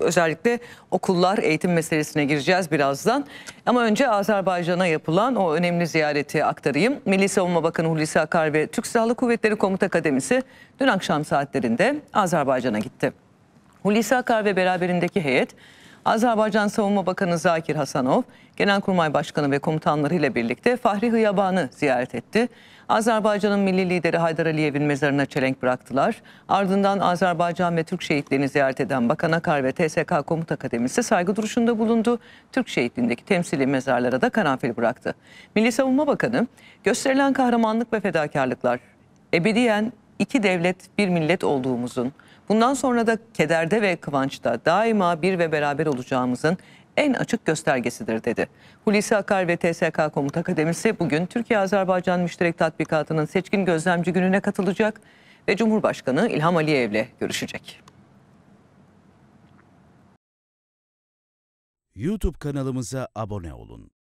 Özellikle okullar eğitim meselesine gireceğiz birazdan. Ama önce Azerbaycan'a yapılan o önemli ziyareti aktarayım. Milli Savunma Bakanı Hulusi Akar ve Türk Silahlı Kuvvetleri Komuta Akademisi dün akşam saatlerinde Azerbaycan'a gitti. Hulusi Akar ve beraberindeki heyet Azerbaycan Savunma Bakanı Zakir Hasanov, Genelkurmay Başkanı ve komutanları ile birlikte Fahri Hıyaban'ı ziyaret etti. Azerbaycan'ın milli lideri Haydar Aliyev'in mezarına çelenk bıraktılar. Ardından Azerbaycan ve Türk şehitlerini ziyaret eden Bakan Akar ve TSK Komuta Akademisi saygı duruşunda bulundu. Türk şehitliğindeki temsili mezarlara da karanfil bıraktı. Milli Savunma Bakanı, gösterilen kahramanlık ve fedakarlıklar ebediyen iki devlet bir millet olduğumuzun, Bundan sonra da kederde ve kıvançta daima bir ve beraber olacağımızın en açık göstergesidir dedi. Hulusi Akar ve TSK Komut Akademisi bugün Türkiye-Azerbaycan Müşterek Tatbikatı'nın seçkin gözlemci gününe katılacak ve Cumhurbaşkanı İlham Aliyev'le görüşecek. YouTube kanalımıza abone olun.